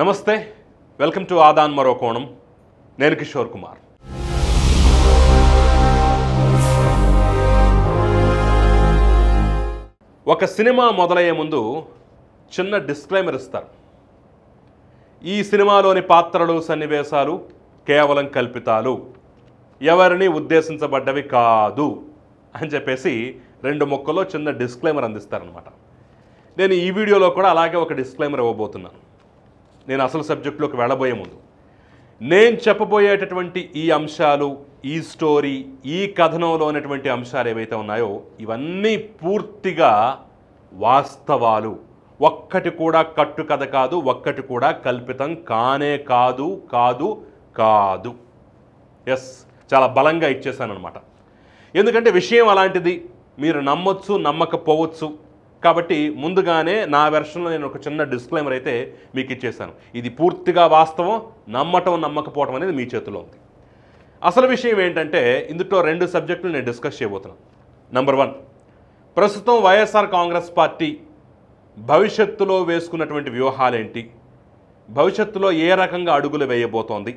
నమస్తే welcome to ఆదాన్ మరో కోణం నేను కిషోర్ కుమార్ ఒక సినిమా మొదలయ్యే ముందు చిన్న డిస్క్లైమర్ ఇస్తారు ఈ సినిమాలోని పాత్రలు సన్నివేశాలు కేవలం కల్పితాలు ఎవరిని ఉద్దేశించబడ్డవి కాదు అని చెప్పేసి రెండు మొక్కల్లో చిన్న డిస్క్లైమర్ అందిస్తారనమాట నేను ఈ వీడియోలో కూడా అలాగే ఒక డిస్క్లైమర్ ఇవ్వబోతున్నాను నేను అసలు సబ్జెక్టులోకి వెళ్ళబోయే ముందు నేను చెప్పబోయేటటువంటి ఈ అంశాలు ఈ స్టోరీ ఈ కథనంలో ఉన్నటువంటి అంశాలు ఏవైతే ఉన్నాయో ఇవన్నీ పూర్తిగా వాస్తవాలు ఒక్కటి కూడా కట్టు కథ కాదు ఒక్కటి కూడా కల్పితం కానే కాదు కాదు కాదు ఎస్ చాలా బలంగా ఇచ్చేసాను అనమాట ఎందుకంటే విషయం అలాంటిది మీరు నమ్మొచ్చు నమ్మకపోవచ్చు కాబట్టి ముందుగానే నా వెర్షన్లో నేను ఒక చిన్న డిస్క్లైమర్ అయితే మీకు ఇచ్చేసాను ఇది పూర్తిగా వాస్తవం నమ్మటం నమ్మకపోవటం అనేది మీ చేతిలో ఉంది అసలు విషయం ఏంటంటే ఇందులో రెండు సబ్జెక్టులు నేను డిస్కస్ చేయబోతున్నాను నంబర్ వన్ ప్రస్తుతం వైఎస్ఆర్ కాంగ్రెస్ పార్టీ భవిష్యత్తులో వేసుకున్నటువంటి వ్యూహాలేంటి భవిష్యత్తులో ఏ రకంగా అడుగులు వేయబోతోంది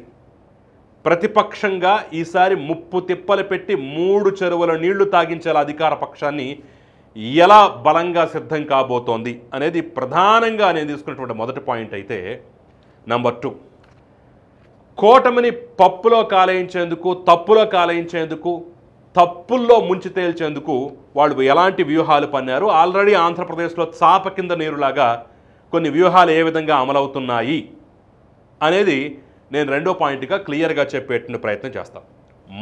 ప్రతిపక్షంగా ఈసారి ముప్పు తిప్పలు పెట్టి మూడు చెరువుల నీళ్లు తాగించేలా అధికార పక్షాన్ని ఎలా బలంగా సిద్ధం కాబోతోంది అనేది ప్రధానంగా నేను తీసుకున్నటువంటి మొదటి పాయింట్ అయితే నంబర్ టూ కోటమిని పప్పులో కాలయించేందుకు తప్పులో కాలయించేందుకు తప్పుల్లో ముంచి తేల్చేందుకు వాళ్ళు ఎలాంటి వ్యూహాలు పన్నారు ఆల్రెడీ ఆంధ్రప్రదేశ్లో చాప కింద నీరులాగా కొన్ని వ్యూహాలు ఏ విధంగా అమలవుతున్నాయి అనేది నేను రెండో పాయింట్గా క్లియర్గా చెప్పేటువంటి ప్రయత్నం చేస్తాను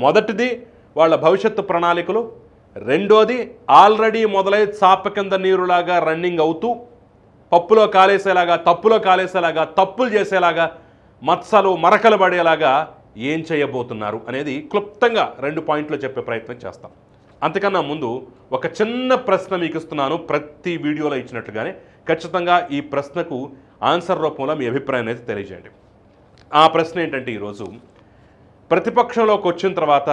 మొదటిది వాళ్ళ భవిష్యత్తు ప్రణాళికలు రెండోది ఆల్రెడీ మొదలై చాప కింద నీరులాగా రన్నింగ్ అవుతూ పప్పులో కాలేసేలాగా తప్పులో కాలేసేలాగా తప్పులు చేసేలాగా మత్సలు మరకలు పడేలాగా ఏం చేయబోతున్నారు అనేది క్లుప్తంగా రెండు పాయింట్లు చెప్పే ప్రయత్నం చేస్తాం అంతకన్నా ముందు ఒక చిన్న ప్రశ్న మీకు ఇస్తున్నాను ప్రతి వీడియోలో ఇచ్చినట్లుగానే ఖచ్చితంగా ఈ ప్రశ్నకు ఆన్సర్ రూపంలో మీ అభిప్రాయం అయితే తెలియజేయండి ఆ ప్రశ్న ఏంటంటే ఈరోజు ప్రతిపక్షంలోకి వచ్చిన తర్వాత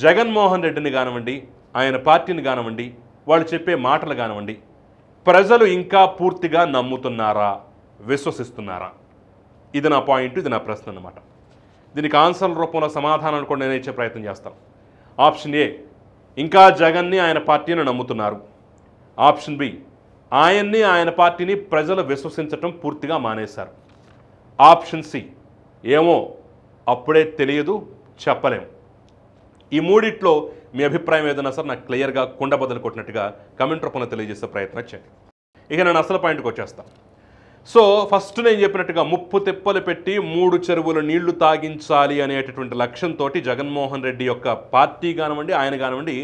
జగన్మోహన్ రెడ్డిని కానివ్వండి ఆయన పార్టీని కానివ్వండి వాళ్ళు చెప్పే మాటలు కానివ్వండి ప్రజలు ఇంకా పూర్తిగా నమ్ముతున్నారా విశ్వసిస్తున్నారా ఇది నా పాయింట్ ఇది నా ప్రశ్న అనమాట దీనికి ఆన్సర్ల రూపంలో సమాధానాలు కూడా నేను ఇచ్చే ప్రయత్నం చేస్తాను ఆప్షన్ ఏ ఇంకా జగన్ని ఆయన పార్టీని నమ్ముతున్నారు ఆప్షన్ బి ఆయన్ని ఆయన పార్టీని ప్రజలు విశ్వసించటం పూర్తిగా మానేశారు ఆప్షన్ సి ఏమో అప్పుడే తెలియదు చెప్పలేము ఈ మూడిట్లో మీ అభిప్రాయం ఏదైనా సార్ నాకు క్లియర్గా కుండ బదులు కొట్టినట్టుగా కమెంట్ రూపంలో తెలియజేసే ప్రయత్నం చేయండి ఇక నేను అసలు పాయింట్కి వచ్చేస్తాను సో ఫస్ట్ నేను చెప్పినట్టుగా ముప్పు తెప్పలు పెట్టి మూడు చెరువుల నీళ్లు తాగించాలి అనేటటువంటి లక్ష్యంతో జగన్మోహన్ రెడ్డి యొక్క పార్టీ కానివ్వండి ఆయన కానివ్వండి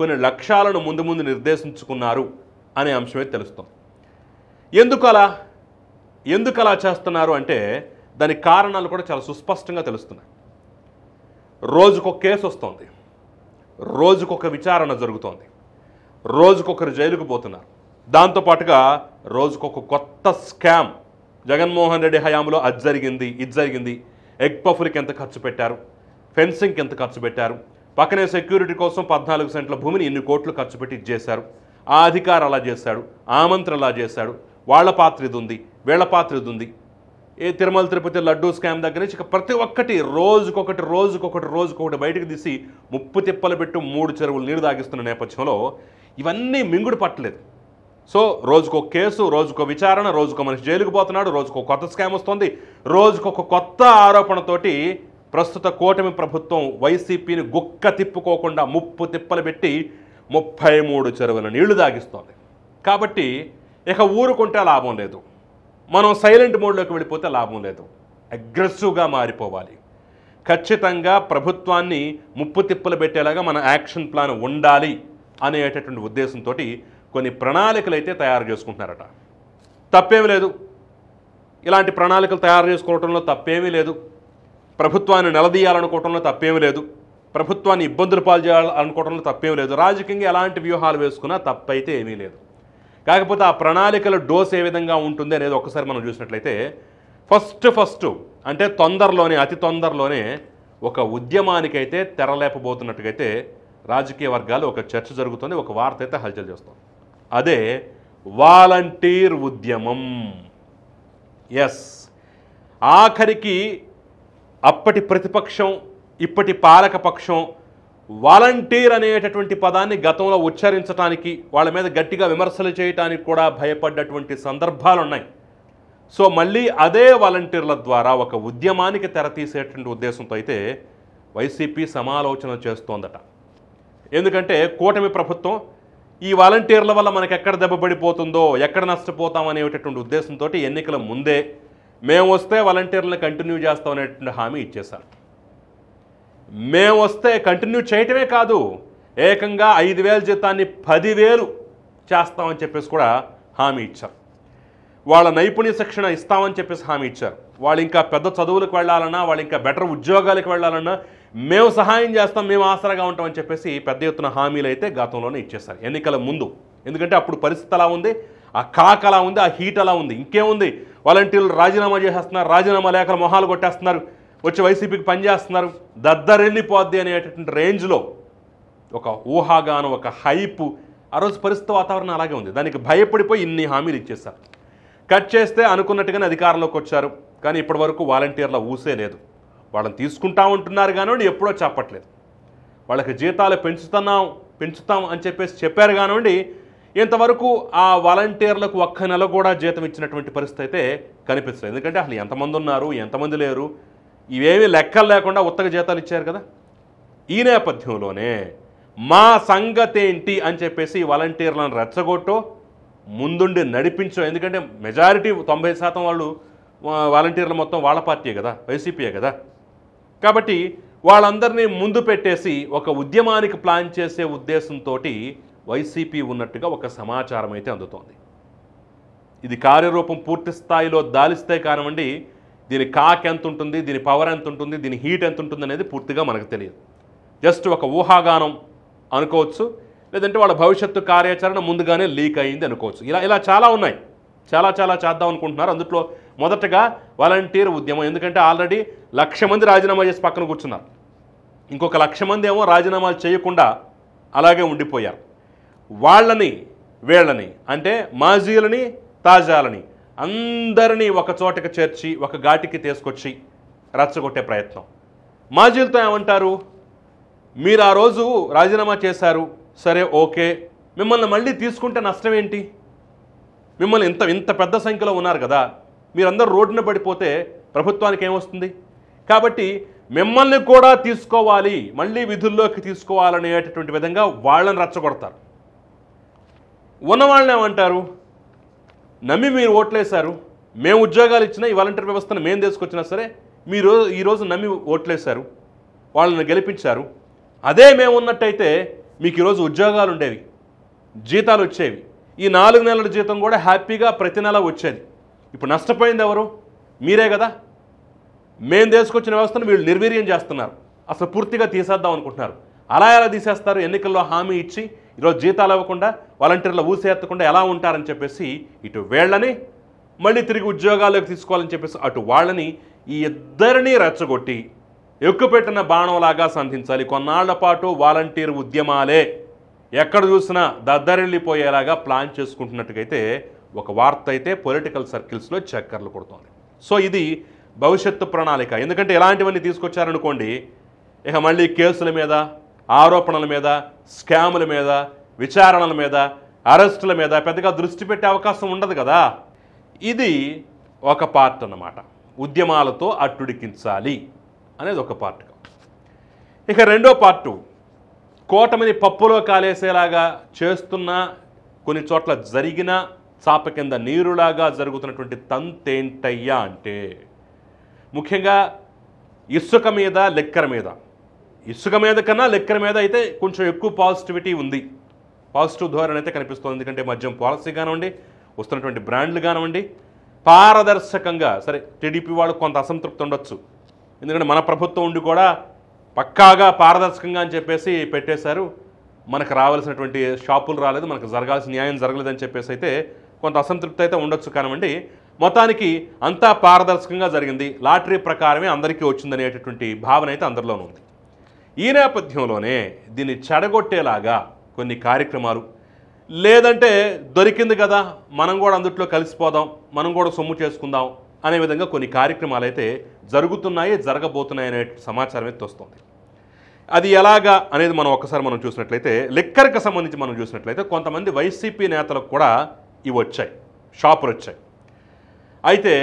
కొన్ని లక్ష్యాలను ముందు ముందు నిర్దేశించుకున్నారు అనే అంశమే తెలుస్తాం ఎందుకు అలా ఎందుకు అలా చేస్తున్నారు అంటే దాని కారణాలు కూడా చాలా సుస్పష్టంగా తెలుస్తున్నాయి రోజుకొక కేసు వస్తుంది రోజుకొక విచారణ జరుగుతోంది రోజుకొకరు జైలుకు పోతున్నారు దాంతోపాటుగా రోజుకొక కొత్త స్కామ్ జగన్మోహన్ రెడ్డి హయాంలో అది జరిగింది ఇది జరిగింది ఎగ్ పఫ్లకి ఎంత ఖర్చు పెట్టారు ఫెన్సింగ్కి ఎంత ఖర్చు పెట్టారు పక్కనే సెక్యూరిటీ కోసం పద్నాలుగు సెంట్ల భూమిని ఇన్ని కోట్లు ఖర్చు పెట్టి చేశారు ఆ అధికారు అలా చేశాడు ఆమంత్రం అలా చేశాడు వాళ్ళ పాత్ర ఇది ఉంది వీళ్ళ పాత్ర ఇది ఉంది ఏ తిరుమల తిరుపతి లడ్డూ స్కామ్ దగ్గర నుంచి ఇక ప్రతి ఒక్కటి రోజుకొకటి రోజుకొకటి రోజుకొకటి బయటకు తీసి ముప్పు తిప్పలు పెట్టు మూడు చెరువులు నీరు తాగిస్తున్న నేపథ్యంలో ఇవన్నీ మింగుడు పట్టలేదు సో రోజుకో కేసు రోజుకో విచారణ రోజుకో మనిషి జైలుకు పోతున్నాడు రోజుకో కొత్త స్కామ్ వస్తుంది రోజుకొక కొత్త ఆరోపణతోటి ప్రస్తుత కూటమి ప్రభుత్వం వైసీపీని గుక్క తిప్పుకోకుండా ముప్పు తిప్పలు పెట్టి ముప్పై మూడు చెరువుల నీళ్లు దాగిస్తోంది కాబట్టి ఇక ఊరుకుంటే లాభం లేదు మనం సైలెంట్ మోడ్లోకి వెళ్ళిపోతే లాభం లేదు అగ్రెసివ్గా మారిపోవాలి ఖచ్చితంగా ప్రభుత్వాన్ని ముప్పు తిప్పలు పెట్టేలాగా మన యాక్షన్ ప్లాన్ ఉండాలి అనేటటువంటి ఉద్దేశంతో కొన్ని ప్రణాళికలు అయితే తయారు చేసుకుంటున్నారట తప్పేమీ లేదు ఇలాంటి ప్రణాళికలు తయారు చేసుకోవటంలో తప్పేమీ లేదు ప్రభుత్వాన్ని నిలదీయాలనుకోవటంలో తప్పేమీ లేదు ప్రభుత్వాన్ని ఇబ్బందులు పాలు చేయాలనుకోవటంలో తప్పేమీ లేదు రాజకీయంగా ఎలాంటి వ్యూహాలు వేసుకున్నా తప్పైతే ఏమీ లేదు కాకపోతే ఆ ప్రణాళికల డోస్ ఏ విధంగా ఉంటుంది అనేది ఒకసారి మనం చూసినట్లయితే ఫస్ట్ ఫస్ట్ అంటే తొందరలోనే అతి తొందరలోనే ఒక ఉద్యమానికైతే తెరలేపబోతున్నట్టుగైతే రాజకీయ వర్గాలు ఒక చర్చ జరుగుతుంది ఒక వార్త అయితే హల్చల్ చేస్తాం అదే వాలంటీర్ ఉద్యమం ఎస్ ఆఖరికి అప్పటి ప్రతిపక్షం ఇప్పటి పాలకపక్షం వాలంటీర్ అనేటటువంటి పదాన్ని గతంలో ఉచ్చరించడానికి వాళ్ళ మీద గట్టిగా విమర్శలు చేయడానికి కూడా భయపడ్డటువంటి సందర్భాలు ఉన్నాయి సో మళ్ళీ అదే వాలంటీర్ల ద్వారా ఒక ఉద్యమానికి తెరతీసేటువంటి ఉద్దేశంతో అయితే వైసీపీ సమాలోచన చేస్తోందట ఎందుకంటే కూటమి ప్రభుత్వం ఈ వాలంటీర్ల వల్ల మనకు ఎక్కడ దెబ్బపడిపోతుందో ఎక్కడ నష్టపోతాం అనేటటువంటి ఉద్దేశంతో ఎన్నికల ముందే మేము వస్తే వాలంటీర్లను కంటిన్యూ చేస్తామనేటువంటి హామీ ఇచ్చేశారు మేము వస్తే కంటిన్యూ చేయటమే కాదు ఏకంగా ఐదు వేల జీతాన్ని పదివేలు చేస్తామని చెప్పేసి కూడా హామీ ఇచ్చారు వాళ్ళ నైపుణ్య శిక్షణ ఇస్తామని చెప్పేసి హామీ ఇచ్చారు వాళ్ళు ఇంకా పెద్ద చదువులకు వెళ్ళాలన్నా వాళ్ళు ఇంకా బెటర్ ఉద్యోగాలకు వెళ్ళాలన్నా మేము సహాయం చేస్తాం మేము ఆసరాగా ఉంటామని చెప్పేసి పెద్ద ఎత్తున హామీలు అయితే గతంలోనే ఇచ్చేస్తారు ఎన్నికల ముందు ఎందుకంటే అప్పుడు పరిస్థితి అలా ఉంది ఆ కాక అలా ఉంది ఆ హీట్ అలా ఉంది ఇంకేముంది వాలంటీర్లు రాజీనామా చేసేస్తున్నారు రాజీనామా లేఖలు మొహాలు కొట్టేస్తున్నారు వచ్చి వైసీపీకి పనిచేస్తున్నారు దద్దరెళ్ళిపోద్ది అనేటటువంటి రేంజ్లో ఒక ఊహాగాను ఒక హైప్ ఆ రోజు పరిస్థితి వాతావరణం అలాగే ఉంది దానికి భయపడిపోయి ఇన్ని హామీలు ఇచ్చేస్తారు కట్ చేస్తే అనుకున్నట్టుగానే అధికారంలోకి వచ్చారు కానీ ఇప్పటి వరకు వాలంటీర్ల ఊసే లేదు వాళ్ళని తీసుకుంటా ఉంటున్నారు కానివ్వండి ఎప్పుడో చెప్పట్లేదు వాళ్ళకి జీతాలు పెంచుతున్నాం పెంచుతాం అని చెప్పేసి చెప్పారు కానివ్వండి ఇంతవరకు ఆ వాలంటీర్లకు ఒక్క నెల కూడా జీతం ఇచ్చినటువంటి పరిస్థితి అయితే కనిపిస్తుంది ఎందుకంటే అసలు ఎంతమంది ఉన్నారు ఎంతమంది లేరు ఇవేమీ లెక్కలు లేకుండా ఉత్తగ జీతాలు ఇచ్చారు కదా ఈ నేపథ్యంలోనే మా సంగతేంటి అని చెప్పేసి వాలంటీర్లను రెచ్చగొట్టో ముందుండి నడిపించో ఎందుకంటే మెజారిటీ తొంభై శాతం వాళ్ళు వాలంటీర్లు మొత్తం వాళ్ళ పార్టీయే కదా వైసీపీయే కదా కాబట్టి వాళ్ళందరినీ ముందు పెట్టేసి ఒక ఉద్యమానికి ప్లాన్ చేసే ఉద్దేశంతో వైసీపీ ఉన్నట్టుగా ఒక సమాచారం అయితే అందుతోంది ఇది కార్యరూపం పూర్తి స్థాయిలో దాలిస్తే కానివ్వండి దీని కాక్ ఎంత ఉంటుంది దీని పవర్ ఎంత ఉంటుంది దీని హీట్ ఎంత ఉంటుంది అనేది పూర్తిగా మనకు తెలియదు జస్ట్ ఒక ఊహాగానం అనుకోవచ్చు లేదంటే వాళ్ళ భవిష్యత్తు కార్యాచరణ ముందుగానే లీక్ అయింది అనుకోవచ్చు ఇలా ఇలా చాలా ఉన్నాయి చాలా చాలా చేద్దాం అనుకుంటున్నారు అందుట్లో మొదటగా వాలంటీర్ ఉద్యమం ఎందుకంటే ఆల్రెడీ లక్ష మంది రాజీనామా చేసి పక్కన కూర్చున్నారు ఇంకొక లక్ష మంది ఏమో రాజీనామాలు చేయకుండా అలాగే ఉండిపోయారు వాళ్ళని వీళ్ళని అంటే మాజీలని తాజాలని అందరినీ ఒక చోటకి చేర్చి ఒక ఘాటికి తీసుకొచ్చి రచ్చగొట్టే ప్రయత్నం మాజీలతో ఏమంటారు మీరు ఆ రోజు రాజీనామా చేశారు సరే ఓకే మిమ్మల్ని మళ్ళీ తీసుకుంటే నష్టం ఏంటి మిమ్మల్ని ఇంత ఇంత పెద్ద సంఖ్యలో ఉన్నారు కదా మీరందరూ రోడ్డున పడిపోతే ప్రభుత్వానికి ఏమొస్తుంది కాబట్టి మిమ్మల్ని కూడా తీసుకోవాలి మళ్ళీ విధుల్లోకి తీసుకోవాలనేటటువంటి విధంగా వాళ్ళని రచ్చగొడతారు ఉన్నవాళ్ళని ఏమంటారు నమ్మి మీరు ఓట్లేశారు మేము ఉద్యోగాలు ఇచ్చినా ఈ వాలంటీర్ వ్యవస్థను మేము తీసుకొచ్చినా సరే మీరు ఈరోజు నమ్మి ఓట్లేశారు వాళ్ళని గెలిపించారు అదే మేము ఉన్నట్టయితే మీకు ఈరోజు ఉద్యోగాలు ఉండేవి జీతాలు వచ్చేవి ఈ నాలుగు నెలల జీతం కూడా హ్యాపీగా ప్రతి నెల వచ్చేది ఇప్పుడు నష్టపోయింది ఎవరు మీరే కదా మేము తీసుకొచ్చిన వ్యవస్థను వీళ్ళు నిర్వీర్యం చేస్తున్నారు అసలు పూర్తిగా తీసేద్దాం అనుకుంటున్నారు అలా ఎలా తీసేస్తారు ఎన్నికల్లో హామీ ఇచ్చి ఈరోజు జీతాలు ఇవ్వకుండా వాలంటీర్లు ఊసేత్తకుండా ఎలా ఉంటారని చెప్పేసి ఇటు వేళ్ళని మళ్ళీ తిరిగి ఉద్యోగాల్లోకి తీసుకోవాలని చెప్పేసి అటు వాళ్ళని ఈ ఇద్దరిని రెచ్చగొట్టి ఎక్కుపెట్టిన బాణంలాగా సంధించాలి కొన్నాళ్ల పాటు వాలంటీర్ ఉద్యమాలే ఎక్కడ చూసినా దద్దరిల్లిపోయేలాగా ప్లాన్ చేసుకుంటున్నట్టుగైతే ఒక వార్త అయితే పొలిటికల్ సర్కిల్స్లో చక్కర్లు కొడుతోంది సో ఇది భవిష్యత్తు ప్రణాళిక ఎందుకంటే ఇలాంటివన్నీ తీసుకొచ్చారనుకోండి ఇక మళ్ళీ కేసుల మీద ఆరోపణల మీద స్కాముల మీద విచారణల మీద అరెస్టుల మీద పెద్దగా దృష్టి పెట్టే అవకాశం ఉండదు కదా ఇది ఒక పార్ట్ అన్నమాట ఉద్యమాలతో అట్టుడికించాలి అనేది ఒక పార్ట్ ఇక రెండో పార్టు కోటమిని పప్పులో కాలేసేలాగా చేస్తున్న కొన్ని చోట్ల జరిగిన చాప కింద నీరులాగా జరుగుతున్నటువంటి తంతేంటయ్యా అంటే ముఖ్యంగా ఇసుక మీద లెక్కర మీద ఇసుక మీద కన్నా లెక్కల మీద అయితే కొంచెం ఎక్కువ పాజిటివిటీ ఉంది పాజిటివ్ ధోరణి అయితే కనిపిస్తుంది ఎందుకంటే మద్యం పాలసీ కానివ్వండి వస్తున్నటువంటి బ్రాండ్లు కానివ్వండి పారదర్శకంగా సరే టీడీపీ వాళ్ళు కొంత అసంతృప్తి ఉండొచ్చు ఎందుకంటే మన ప్రభుత్వం ఉండి కూడా పక్కాగా పారదర్శకంగా అని చెప్పేసి పెట్టేశారు మనకు రావాల్సినటువంటి షాపులు రాలేదు మనకు జరగాల్సిన న్యాయం జరగలేదని చెప్పేసి అయితే కొంత అసంతృప్తి అయితే ఉండొచ్చు కానివ్వండి మొత్తానికి అంతా పారదర్శకంగా జరిగింది లాటరీ ప్రకారమే అందరికీ వచ్చిందనేటటువంటి భావన అయితే అందరిలోనూ ఉంది ఈ నేపథ్యంలోనే దీన్ని చెడగొట్టేలాగా కొన్ని కార్యక్రమాలు లేదంటే దొరికింది కదా మనం కూడా అందుట్లో కలిసిపోదాం మనం కూడా సొమ్ము చేసుకుందాం అనే విధంగా కొన్ని కార్యక్రమాలు అయితే జరుగుతున్నాయి జరగబోతున్నాయి అనే సమాచారం అయితే వస్తుంది అది ఎలాగా అనేది మనం ఒక్కసారి మనం చూసినట్లయితే లిక్కర్కి సంబంధించి మనం చూసినట్లయితే కొంతమంది వైసీపీ నేతలకు కూడా ఇవి వచ్చాయి షాపులు వచ్చాయి అయితే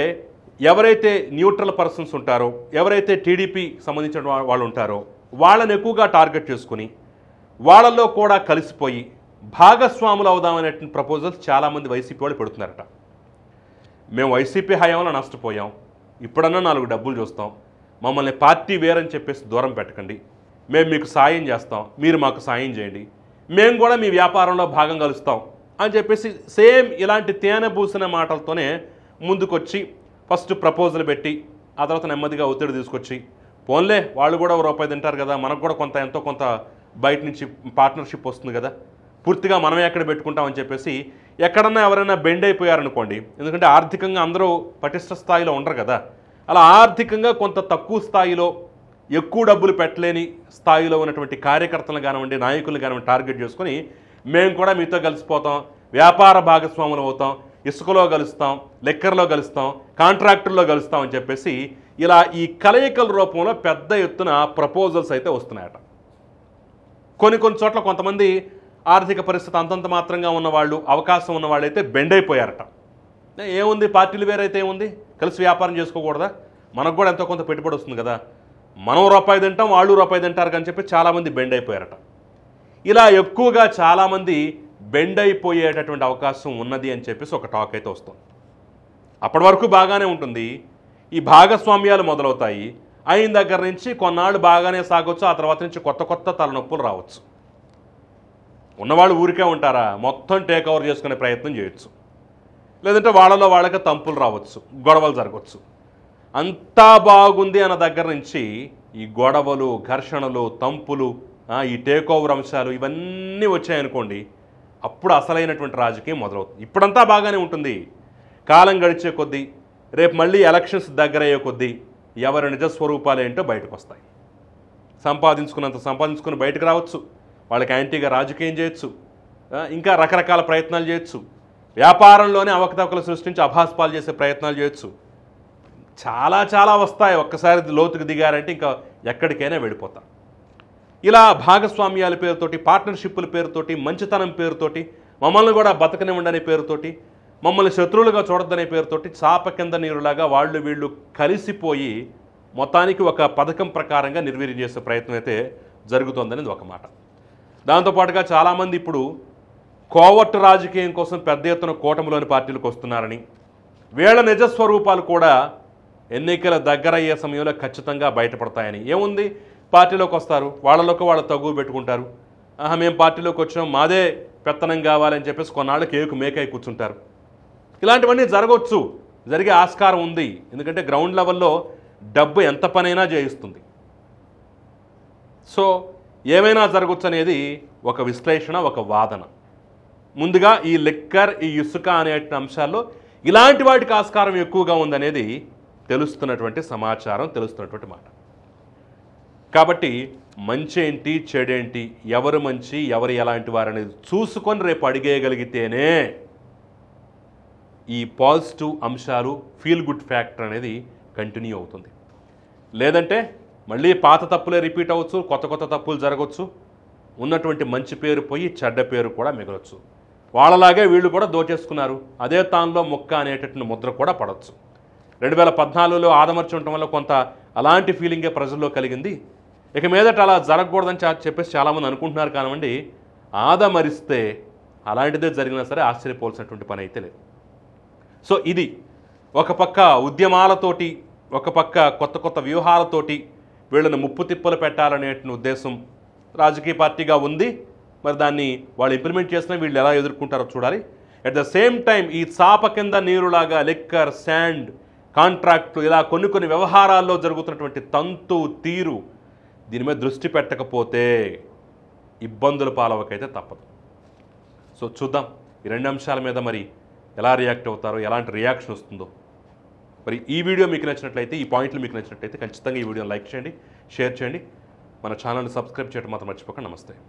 ఎవరైతే న్యూట్రల్ పర్సన్స్ ఉంటారో ఎవరైతే టీడీపీ సంబంధించిన వాళ్ళు ఉంటారో వాళ్ళని ఎక్కువగా టార్గెట్ చేసుకుని వాళ్ళల్లో కూడా కలిసిపోయి భాగస్వాములు అవుదామనే ప్రపోజల్స్ చాలామంది వైసీపీ వాళ్ళు పెడుతున్నారట మేము వైసీపీ హయాంలో నష్టపోయాం ఇప్పుడన్నా నాలుగు డబ్బులు చూస్తాం మమ్మల్ని పార్టీ వేరని చెప్పేసి దూరం పెట్టకండి మేము మీకు సాయం చేస్తాం మీరు మాకు సాయం చేయండి మేము కూడా మీ వ్యాపారంలో భాగం కలుస్తాం అని చెప్పేసి సేమ్ ఇలాంటి తేనె పూసిన మాటలతోనే ముందుకొచ్చి ఫస్ట్ ప్రపోజల్ పెట్టి ఆ తర్వాత నెమ్మదిగా ఒత్తిడి తీసుకొచ్చి పోన్లే వాళ్ళు కూడా ఒక రూపాయి తింటారు కదా మనకు కూడా కొంత ఎంతో కొంత బయట నుంచి పార్ట్నర్షిప్ వస్తుంది కదా పూర్తిగా మనమే ఎక్కడ పెట్టుకుంటామని చెప్పేసి ఎక్కడన్నా ఎవరైనా బెండ్ అయిపోయారనుకోండి ఎందుకంటే ఆర్థికంగా అందరూ పటిష్ట స్థాయిలో ఉండరు కదా అలా ఆర్థికంగా కొంత తక్కువ స్థాయిలో ఎక్కువ డబ్బులు పెట్టలేని స్థాయిలో ఉన్నటువంటి కార్యకర్తలు కానివ్వండి నాయకులు కానివ్వండి టార్గెట్ చేసుకొని మేము కూడా మీతో కలిసిపోతాం వ్యాపార భాగస్వాములు అవుతాం ఇసుకలో కలుస్తాం లెక్కర్లో కలుస్తాం కాంట్రాక్టుల్లో కలుస్తాం అని చెప్పేసి ఇలా ఈ కలయికల రూపంలో పెద్ద ఎత్తున ప్రపోజల్స్ అయితే వస్తున్నాయట కొన్ని కొన్ని చోట్ల కొంతమంది ఆర్థిక పరిస్థితి అంతంత మాత్రంగా ఉన్నవాళ్ళు అవకాశం ఉన్నవాళ్ళు అయితే బెండ్ అయిపోయారట ఏముంది పార్టీలు వేరైతే ఏముంది కలిసి వ్యాపారం చేసుకోకూడదా మనకు కూడా ఎంతో కొంత పెట్టుబడి వస్తుంది కదా మనం రూపాయి తింటాం వాళ్ళు రూపాయి తింటారు అని చెప్పి చాలామంది బెండ్ అయిపోయారట ఇలా ఎక్కువగా చాలామంది బెండ్ అయిపోయేటటువంటి అవకాశం ఉన్నది అని చెప్పేసి ఒక టాక్ అయితే వస్తుంది అప్పటి వరకు బాగానే ఉంటుంది ఈ భాగస్వామ్యాలు మొదలవుతాయి అయిన దగ్గర నుంచి కొన్నాళ్ళు బాగానే సాగొచ్చు ఆ తర్వాత నుంచి కొత్త కొత్త తలనొప్పులు రావచ్చు ఉన్నవాళ్ళు ఊరికే ఉంటారా మొత్తం టేక్ ఓవర్ చేసుకునే ప్రయత్నం చేయొచ్చు లేదంటే వాళ్ళలో వాళ్ళకి తంపులు రావచ్చు గొడవలు జరగవచ్చు అంతా బాగుంది అన్న దగ్గర నుంచి ఈ గొడవలు ఘర్షణలు తంపులు ఈ టేక్ ఓవర్ అంశాలు ఇవన్నీ వచ్చాయనుకోండి అప్పుడు అసలైనటువంటి రాజకీయం మొదలవుతుంది ఇప్పుడంతా బాగానే ఉంటుంది కాలం గడిచే కొద్దీ రేపు మళ్ళీ ఎలక్షన్స్ దగ్గరయ్యే కొద్దీ ఎవరి నిజ స్వరూపాలు ఏంటో బయటకు వస్తాయి సంపాదించుకున్నంత సంపాదించుకుని బయటకు రావచ్చు వాళ్ళకి యాంటీగా రాజకీయం చేయొచ్చు ఇంకా రకరకాల ప్రయత్నాలు చేయొచ్చు వ్యాపారంలోనే అవకతవకలు సృష్టించి అభాస్పాలు చేసే ప్రయత్నాలు చేయొచ్చు చాలా చాలా వస్తాయి ఒక్కసారి లోతుకు దిగారంటే ఇంకా ఎక్కడికైనా వెళ్ళిపోతాం ఇలా భాగస్వామ్యాల పేరుతోటి పార్ట్నర్షిప్పుల పేరుతోటి మంచితనం పేరుతోటి మమ్మల్ని కూడా బతకనివ్వండి అనే పేరుతోటి మమ్మల్ని శత్రువులుగా చూడొద్దనే పేరుతోటి చాప కింద నీరులాగా వాళ్ళు వీళ్ళు కలిసిపోయి మొత్తానికి ఒక పథకం ప్రకారంగా నిర్వీర్యం చేసే ప్రయత్నం అయితే జరుగుతుందనేది ఒక మాట దాంతోపాటుగా చాలామంది ఇప్పుడు కోవట్ రాజకీయం కోసం పెద్ద ఎత్తున కూటమిలోని పార్టీలకు వస్తున్నారని వీళ్ళ నిజస్వరూపాలు కూడా ఎన్నికల దగ్గర అయ్యే సమయంలో ఖచ్చితంగా బయటపడతాయని ఏముంది పార్టీలోకి వస్తారు వాళ్ళలోకి వాళ్ళు తగ్గు పెట్టుకుంటారు మేము పార్టీలోకి వచ్చినాం మాదే పెత్తనం కావాలని చెప్పేసి కొన్నాళ్ళు కేకు మేకై కూర్చుంటారు ఇలాంటివన్నీ జరగవచ్చు జరిగే ఆస్కారం ఉంది ఎందుకంటే గ్రౌండ్ లెవెల్లో డబ్బు ఎంత పనైనా చేయిస్తుంది సో ఏమైనా జరగచ్చు అనేది ఒక విశ్లేషణ ఒక వాదన ముందుగా ఈ లిక్కర్ ఈ ఇసుక అనే అంశాల్లో ఇలాంటి వాటికి ఆస్కారం ఎక్కువగా ఉందనేది తెలుస్తున్నటువంటి సమాచారం తెలుస్తున్నటువంటి మాట కాబట్టి మంచి ఏంటి చెడేంటి ఎవరు మంచి ఎవరు ఎలాంటి వారు అనేది చూసుకొని రేపు అడిగేయగలిగితేనే ఈ పాజిటివ్ అంశాలు ఫీల్ గుడ్ ఫ్యాక్టర్ అనేది కంటిన్యూ అవుతుంది లేదంటే మళ్ళీ పాత తప్పులే రిపీట్ అవ్వచ్చు కొత్త కొత్త తప్పులు జరగవచ్చు ఉన్నటువంటి మంచి పేరు పోయి చెడ్డ పేరు కూడా మిగలొచ్చు వాళ్ళలాగే వీళ్ళు కూడా దోచేసుకున్నారు అదే తానులో మొక్క అనేటటువంటి ముద్ర కూడా పడవచ్చు రెండు వేల పద్నాలుగులో ఆదమర్చి ఉండటం వల్ల కొంత అలాంటి ఫీలింగే ప్రజల్లో కలిగింది ఇక మీదట అలా జరగకూడదని చెప్పేసి చాలామంది అనుకుంటున్నారు కానివ్వండి ఆదమరిస్తే అలాంటిదే జరిగినా సరే ఆశ్చర్యపోవాల్సినటువంటి పని అయితే లేదు సో ఇది ఒక పక్క ఉద్యమాలతోటి ఒక పక్క కొత్త కొత్త వ్యూహాలతోటి వీళ్ళని ముప్పు తిప్పలు పెట్టాలనే ఉద్దేశం రాజకీయ పార్టీగా ఉంది మరి దాన్ని వాళ్ళు ఇంప్లిమెంట్ చేసినా వీళ్ళు ఎలా ఎదుర్కొంటారో చూడాలి అట్ ద సేమ్ టైం ఈ చాప కింద నీరులాగా లిక్కర్ శాండ్ కాంట్రాక్టులు ఇలా కొన్ని కొన్ని వ్యవహారాల్లో జరుగుతున్నటువంటి తంతు తీరు దీని మీద దృష్టి పెట్టకపోతే ఇబ్బందుల పాలవకైతే తప్పదు సో చూద్దాం ఈ రెండు అంశాల మీద మరి ఎలా రియాక్ట్ అవుతారో ఎలాంటి రియాక్షన్ వస్తుందో మరి ఈ వీడియో మీకు నచ్చినట్లయితే ఈ పాయింట్లు మీకు నచ్చినట్లయితే ఖచ్చితంగా ఈ వీడియోని లైక్ చేయండి షేర్ చేయండి మన ఛానల్ని సబ్స్క్రైబ్ చేయడం మాత్రం మర్చిపోకండి నమస్తే